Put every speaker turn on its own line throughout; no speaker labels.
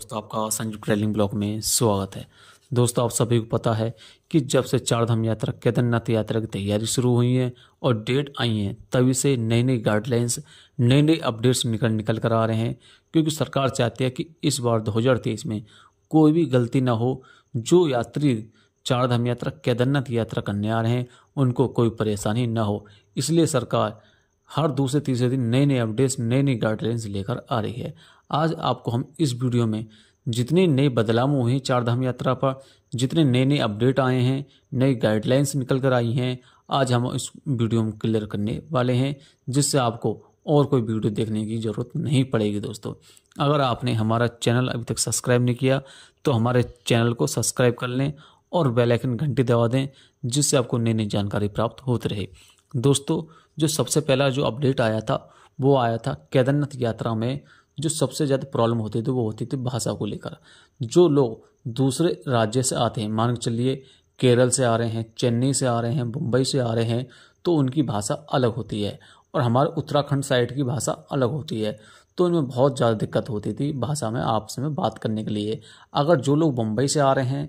दोस्तों आपका संयुक्त ट्रेलिंग ब्लॉक में स्वागत है दोस्तों आप सभी को पता है कि जब से चार धाम यात्रा केदारनाथ यात्रा की तैयारी शुरू हुई है और डेट आई हैं तभी से नई नई गाइडलाइंस नए नए अपडेट्स निकल निकल कर आ रहे हैं क्योंकि सरकार चाहती है कि इस बार दो में कोई भी गलती ना हो जो यात्री चार धाम यात्रा केदारनाथ यात्रा करने आ रहे हैं उनको कोई परेशानी ना हो इसलिए सरकार हर दूसरे तीसरे दिन नए नए अपडेट्स नई नई गाइडलाइंस लेकर आ रही है आज आपको हम इस वीडियो में जितने नए बदलाव हुए हैं चारधाम यात्रा पर जितने नए नए अपडेट आए हैं नई गाइडलाइंस निकल कर आई हैं आज हम इस वीडियो में क्लियर करने वाले हैं जिससे आपको और कोई वीडियो देखने की ज़रूरत नहीं पड़ेगी दोस्तों अगर आपने हमारा चैनल अभी तक सब्सक्राइब नहीं किया तो हमारे चैनल को सब्सक्राइब कर लें और बेल आइकन घंटी दबा दें जिससे आपको नई नई जानकारी प्राप्त होती रहे दोस्तों जो सबसे पहला जो अपडेट आया था वो आया था केदारनाथ यात्रा में जो सबसे ज़्यादा प्रॉब्लम होती थी वो होती थी भाषा को लेकर जो लोग दूसरे राज्य से आते हैं मान के चलिए केरल से आ रहे हैं चेन्नई से आ रहे हैं मुंबई से आ रहे हैं तो उनकी भाषा अलग होती है और हमारे उत्तराखंड साइड की भाषा अलग होती है तो इनमें बहुत ज़्यादा दिक्कत होती थी भाषा में आपस में बात करने के लिए अगर जो लोग मुंबई से आ रहे हैं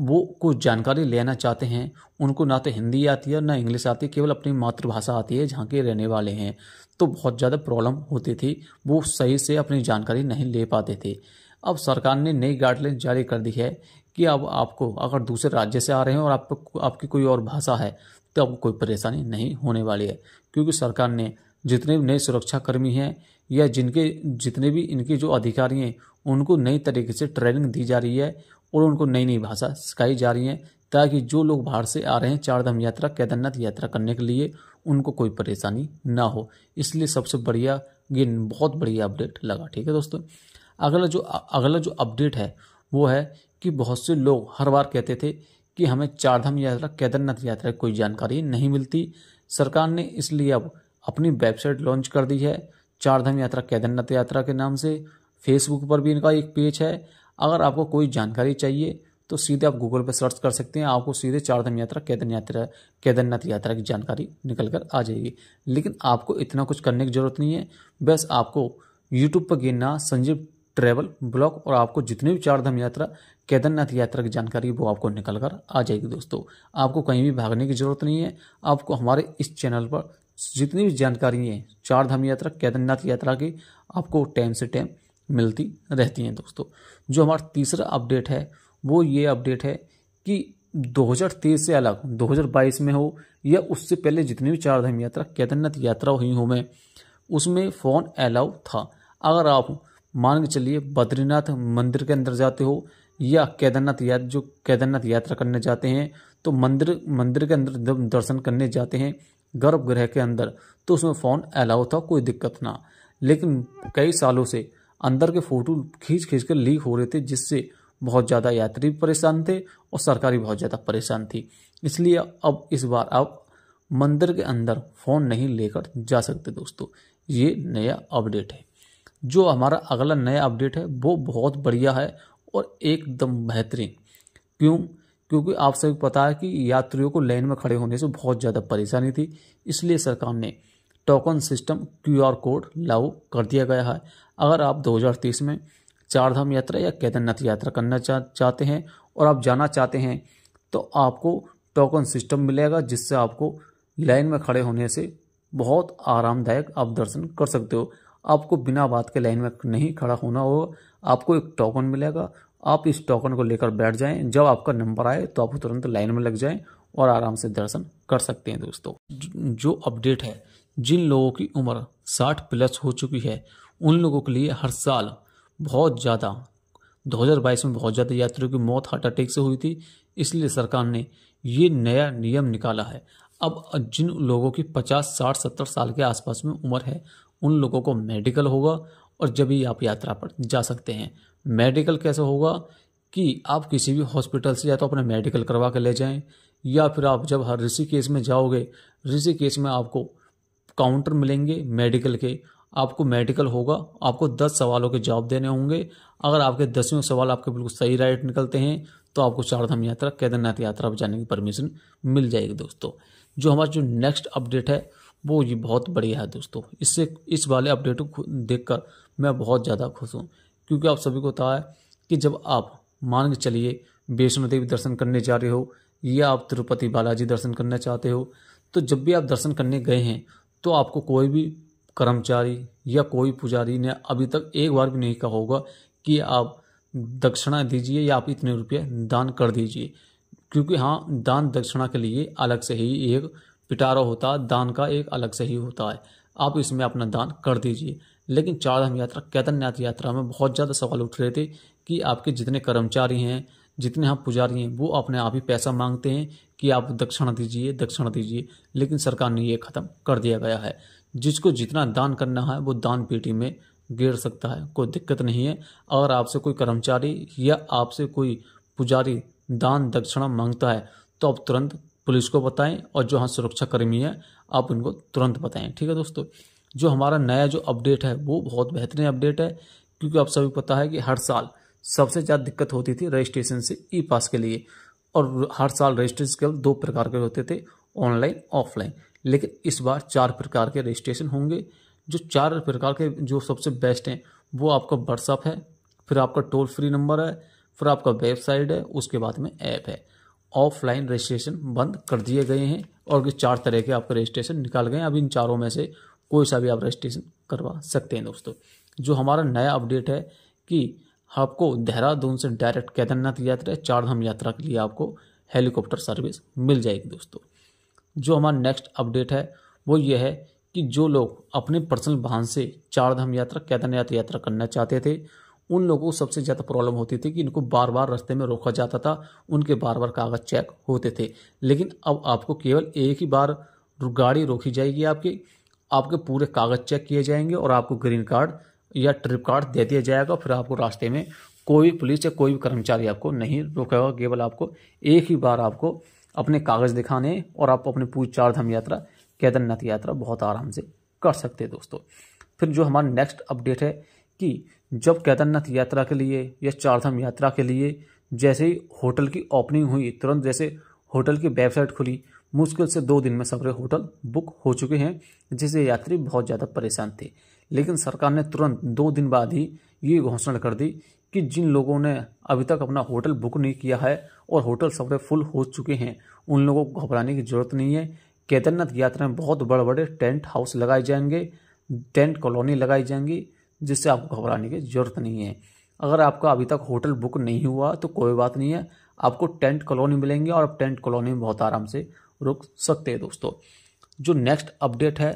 वो कुछ जानकारी लेना चाहते हैं उनको ना तो हिंदी आती है ना इंग्लिश आती है केवल अपनी मातृभाषा आती है जहाँ के रहने वाले हैं तो बहुत ज़्यादा प्रॉब्लम होती थी वो सही से अपनी जानकारी नहीं ले पाते थे अब सरकार ने नई गाइडलाइन जारी कर दी है कि अब आपको अगर दूसरे राज्य से आ रहे हैं और आपको आपकी कोई और भाषा है तो आपको कोई परेशानी नहीं होने वाली है क्योंकि सरकार ने जितने भी नए सुरक्षाकर्मी हैं या जिनके जितने भी इनके जो अधिकारी हैं उनको नई तरीके से ट्रेनिंग दी जा रही है और उनको नई नई भाषा सिखाई जा रही है ताकि जो लोग बाहर से आ रहे हैं चारधाम यात्रा केदारनाथ यात्रा करने के लिए उनको कोई परेशानी ना हो इसलिए सबसे बढ़िया ये बहुत बढ़िया अपडेट लगा ठीक है दोस्तों अगला जो अगला जो अपडेट है वो है कि बहुत से लोग हर बार कहते थे कि हमें चारधाम यात्रा केदारनाथ यात्रा की कोई जानकारी नहीं मिलती सरकार ने इसलिए अब अपनी वेबसाइट लॉन्च कर दी है चारधाम यात्रा केदारनाथ यात्रा के नाम से फेसबुक पर भी इनका एक पेज है अगर आपको कोई जानकारी चाहिए तो सीधे आप गूगल पर सर्च कर सकते हैं आपको सीधे चार धाम यात्रा केदारनाथ यात्रा केदारनाथ यात्रा की जानकारी निकल कर आ जाएगी लेकिन आपको इतना कुछ करने की ज़रूरत नहीं है बस आपको यूट्यूब पर गिरना संजीव ट्रैवल ब्लॉग और आपको जितने भी चार धाम यात्रा केदारनाथ यात्रा की जानकारी वो आपको निकल कर आ जाएगी दोस्तों आपको कहीं भी भागने की ज़रूरत नहीं है आपको हमारे इस चैनल पर जितनी भी जानकारी है चार धाम यात्रा केदारनाथ यात्रा की आपको टाइम से टाइम मिलती रहती हैं दोस्तों जो हमारा तीसरा अपडेट है वो ये अपडेट है कि 2023 से अलग 2022 में हो या उससे पहले जितनी भी चारधाम यात्रा केदारनाथ यात्रा हुई हूँ मैं उसमें फ़ोन अलाउ था अगर आप मान के चलिए बद्रीनाथ मंदिर के अंदर जाते हो या केदारनाथ या जो केदारनाथ यात्रा करने जाते हैं तो मंदिर मंदिर के अंदर जब दर्शन करने जाते हैं गर्भगृह के अंदर तो उसमें फ़ोन अलाउ था कोई दिक्कत ना लेकिन कई सालों से अंदर के फोटो खींच खींच कर लीक हो रहे थे जिससे बहुत ज़्यादा यात्री परेशान थे और सरकार भी बहुत ज़्यादा परेशान थी इसलिए अब इस बार आप मंदिर के अंदर फ़ोन नहीं लेकर जा सकते दोस्तों ये नया अपडेट है जो हमारा अगला नया अपडेट है वो बहुत बढ़िया है और एकदम बेहतरीन क्यों क्योंकि आप सभी पता है कि यात्रियों को लाइन में खड़े होने से बहुत ज़्यादा परेशानी थी इसलिए सरकार ने टोकन सिस्टम क्यूआर कोड लागू कर दिया गया है अगर आप 2030 में चार धाम यात्रा या केदारनाथ यात्रा करना चा, चाहते हैं और आप जाना चाहते हैं तो आपको टोकन सिस्टम मिलेगा जिससे आपको लाइन में खड़े होने से बहुत आरामदायक आप दर्शन कर सकते हो आपको बिना बात के लाइन में नहीं खड़ा होना होगा आपको एक टोकन मिलेगा आप इस टोकन को लेकर बैठ जाएं जब आपका नंबर आए तो आप तुरंत लाइन में लग जाएं और आराम से दर्शन कर सकते हैं दोस्तों जो अपडेट है जिन लोगों की उम्र साठ प्लस हो चुकी है उन लोगों के लिए हर साल बहुत ज़्यादा 2022 में बहुत ज़्यादा यात्रियों की मौत हार्ट अटैक से हुई थी इसलिए सरकार ने ये नया नियम निकाला है अब जिन लोगों की 50, 60, 70 साल के आसपास में उम्र है उन लोगों को मेडिकल होगा और जब ही आप यात्रा पर जा सकते हैं मेडिकल कैसे होगा कि आप किसी भी हॉस्पिटल से या तो अपना मेडिकल करवा के ले जाएं या फिर आप जब हर ऋषिकेश में जाओगे ऋषिकेश में आपको काउंटर मिलेंगे मेडिकल के आपको मेडिकल होगा आपको दस सवालों के जवाब देने होंगे अगर आपके दसवें सवाल आपके बिल्कुल सही राइट निकलते हैं तो आपको चारधाम यात्रा केदारनाथ यात्रा पर जाने की परमिशन मिल जाएगी दोस्तों जो हमारा जो नेक्स्ट अपडेट है वो ये बहुत बढ़िया है दोस्तों इससे इस वाले अपडेट को देख कर मैं बहुत ज़्यादा खुश हूँ क्योंकि आप सभी को पता है कि जब आप मान के चलिए वैष्णो देवी दर्शन करने जा रहे हो या आप तिरुपति बालाजी दर्शन करना चाहते हो तो जब भी आप दर्शन करने गए हैं तो आपको कोई भी कर्मचारी या कोई पुजारी ने अभी तक एक बार भी नहीं कहा होगा कि आप दक्षिणा दीजिए या आप इतने रुपये दान कर दीजिए क्योंकि हाँ दान दक्षिणा के लिए अलग से ही एक पिटारा होता है दान का एक अलग से ही होता है आप इसमें अपना दान कर दीजिए लेकिन चारधाम यात्रा कैतरनाथ यात्रा में बहुत ज़्यादा सवाल उठ रहे थे कि आपके जितने कर्मचारी हैं जितने हम हाँ पुजारी हैं वो अपने आप ही पैसा मांगते हैं कि आप दक्षिणा दीजिए दक्षिणा दीजिए लेकिन सरकार ने ये ख़त्म कर दिया गया है जिसको जितना दान करना है वो दान पेटी में गिर सकता है कोई दिक्कत नहीं है अगर आपसे कोई कर्मचारी या आपसे कोई पुजारी दान दक्षिणा मांगता है तो आप तुरंत पुलिस को बताएं और जो हाँ सुरक्षाकर्मी है आप उनको तुरंत बताएं ठीक है दोस्तों जो हमारा नया जो अपडेट है वो बहुत बेहतरीन अपडेट है क्योंकि आप सभी पता है कि हर साल सबसे ज़्यादा दिक्कत होती थी रजिस्ट्रेशन से ई पास के लिए और हर साल रजिस्ट्रेशन केवल दो प्रकार के होते थे ऑनलाइन ऑफलाइन लेकिन इस बार चार प्रकार के रजिस्ट्रेशन होंगे जो चार प्रकार के जो सबसे बेस्ट हैं वो आपका व्हाट्सअप है फिर आपका टोल फ्री नंबर है फिर आपका वेबसाइट है उसके बाद में ऐप है ऑफलाइन रजिस्ट्रेशन बंद कर दिए गए हैं और ये चार तरह के आपके रजिस्ट्रेशन निकाल गए हैं अब इन चारों में से कोई सा भी आप रजिस्ट्रेशन करवा सकते हैं दोस्तों जो हमारा नया अपडेट है कि आपको देहरादून से डायरेक्ट केदारनाथ यात्रा चार धाम यात्रा के लिए आपको हेलीकॉप्टर सर्विस मिल जाएगी दोस्तों जो हमारा नेक्स्ट अपडेट है वो ये है कि जो लोग अपने पर्सनल वाहन से चार धाम यात्रा केदारनाथ यात्रा करना चाहते थे उन लोगों को सबसे ज़्यादा प्रॉब्लम होती थी कि इनको बार बार रास्ते में रोका जाता था उनके बार बार कागज चेक होते थे लेकिन अब आपको केवल एक ही बार गाड़ी रोकी जाएगी आपकी आपके पूरे कागज चेक किए जाएंगे और आपको ग्रीन कार्ड या ट्रिप कार्ड दे दिया जाएगा फिर आपको रास्ते में कोई पुलिस या कोई भी कर्मचारी आपको नहीं रोकेगा केवल आपको एक ही बार आपको अपने कागज़ दिखाने और आप अपनी पूरी चार धाम यात्रा केदारनाथ यात्रा बहुत आराम से कर सकते हैं दोस्तों फिर जो हमारा नेक्स्ट अपडेट है कि जब केदारनाथ यात्रा के लिए या चारधाम यात्रा के लिए जैसे ही होटल की ओपनिंग हुई तुरंत जैसे होटल की वेबसाइट खुली मुश्किल से दो दिन में सबरे होटल बुक हो चुके हैं जिससे यात्री बहुत ज़्यादा परेशान थे लेकिन सरकार ने तुरंत दो दिन बाद ही ये घोषणा कर दी कि जिन लोगों ने अभी तक अपना होटल बुक नहीं किया है और होटल सबरे फुल हो चुके हैं उन लोगों को घबराने की जरूरत नहीं है केदारनाथ यात्रा में बहुत बड़े बड़े टेंट हाउस लगाए जाएंगे टेंट कॉलोनी लगाई जाएंगी जिससे आपको घबराने की जरूरत नहीं है अगर आपका अभी तक होटल बुक नहीं हुआ तो कोई बात नहीं है आपको टेंट कॉलोनी मिलेंगी और आप टेंट कॉलोनी में बहुत आराम से रुक सकते हैं दोस्तों जो नेक्स्ट अपडेट है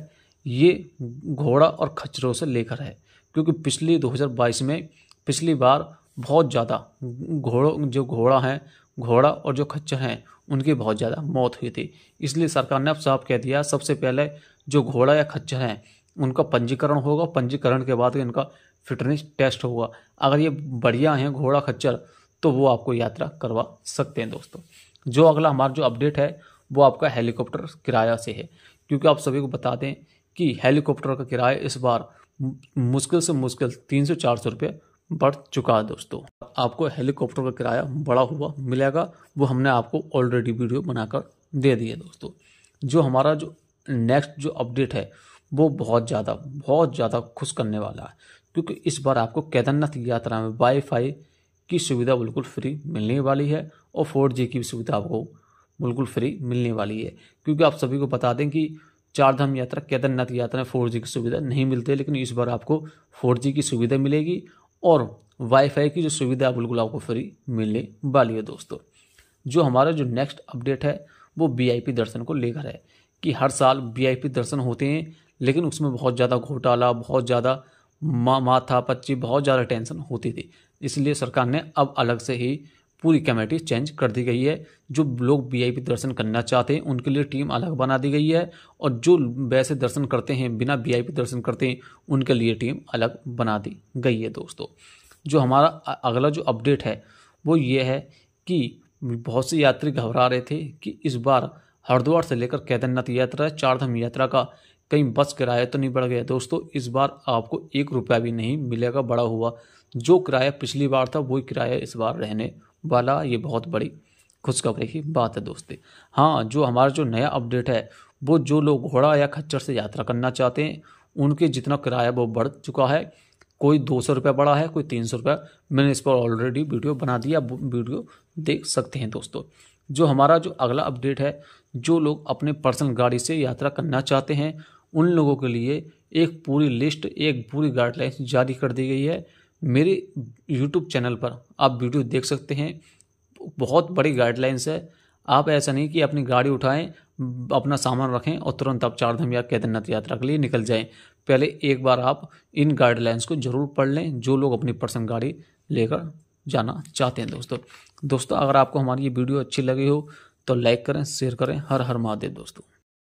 ये घोड़ा और खच्चरों से लेकर है क्योंकि पिछली 2022 में पिछली बार बहुत ज़्यादा घोड़ों जो घोड़ा हैं घोड़ा और जो खच्चर हैं उनकी बहुत ज़्यादा मौत हुई थी इसलिए सरकार ने अब साफ कह दिया सबसे पहले जो घोड़ा या खच्चर हैं उनका पंजीकरण होगा पंजीकरण के बाद इनका फिटनेस टेस्ट होगा अगर ये बढ़िया हैं घोड़ा खच्चर तो वो आपको यात्रा करवा सकते हैं दोस्तों जो अगला हमारा जो अपडेट है वो आपका हेलीकॉप्टर किराया से है क्योंकि आप सभी को बता दें कि हेलीकॉप्टर का किराया इस बार मुश्किल से मुश्किल तीन से चार सौ रुपये बढ़ चुका है दोस्तों आपको हेलीकॉप्टर का किराया बड़ा हुआ मिलेगा वो हमने आपको ऑलरेडी वीडियो बनाकर दे दिए दोस्तों जो हमारा जो नेक्स्ट जो अपडेट है वो बहुत ज़्यादा बहुत ज़्यादा खुश करने वाला है क्योंकि इस बार आपको केदारनाथ यात्रा में वाईफाई की सुविधा बिल्कुल फ्री मिलने वाली है और फोर की भी सुविधा आपको बिल्कुल फ्री मिलने वाली है क्योंकि आप सभी को बता दें कि चार धाम यात्रा केदारनाथ यात्रा में फोर की सुविधा नहीं मिलती लेकिन इस बार आपको फोर की सुविधा मिलेगी और वाईफाई की जो सुविधा बिल्कुल आपको फ्री मिलने वाली है दोस्तों जो हमारा जो नेक्स्ट अपडेट है वो वीआईपी दर्शन को लेकर है कि हर साल वीआईपी दर्शन होते हैं लेकिन उसमें बहुत ज़्यादा घोटाला बहुत ज़्यादा मा माथा पच्ची बहुत ज़्यादा टेंशन होती थी इसलिए सरकार ने अब अलग से ही पूरी कमेटी चेंज कर दी गई है जो लोग वीआईपी दर्शन करना चाहते हैं उनके लिए टीम अलग बना दी गई है और जो वैसे दर्शन करते हैं बिना वीआईपी दर्शन करते हैं उनके लिए टीम अलग बना दी गई है दोस्तों जो हमारा अगला जो अपडेट है वो ये है कि बहुत से यात्री घबरा रहे थे कि इस बार हरिद्वार से लेकर केदारनाथ यात्रा चारधाम यात्रा का कहीं बस किराया तो नहीं बढ़ गया दोस्तों इस बार आपको एक रुपया भी नहीं मिलेगा बड़ा हुआ जो किराया पिछली बार था वही किराया इस बार रहने वाला ये बहुत बड़ी खुशखबरी की बात है दोस्ती हाँ जो हमारा जो नया अपडेट है वो जो लोग घोड़ा या खच्चर से यात्रा करना चाहते हैं उनके जितना किराया वो बढ़ चुका है कोई दो सौ रुपया बढ़ा है कोई तीन सौ रुपया मैंने इस पर ऑलरेडी वीडियो बना दिया वीडियो देख सकते हैं दोस्तों जो हमारा जो अगला अपडेट है जो लोग अपने पर्सनल गाड़ी से यात्रा करना चाहते हैं उन लोगों के लिए एक पूरी लिस्ट एक पूरी गाइडलाइंस जारी कर दी गई है मेरे यूट्यूब चैनल पर आप वीडियो देख सकते हैं बहुत बड़ी गाइडलाइंस है आप ऐसा नहीं कि अपनी गाड़ी उठाएं अपना सामान रखें और तुरंत आप चारधाम या केदारनाथ यात्रा के लिए निकल जाएं पहले एक बार आप इन गाइडलाइंस को जरूर पढ़ लें जो लोग अपनी पर्सनल गाड़ी लेकर जाना चाहते हैं दोस्तों दोस्तों अगर आपको हमारी ये वीडियो अच्छी लगी हो तो लाइक करें शेयर करें हर हर महादेव दोस्तों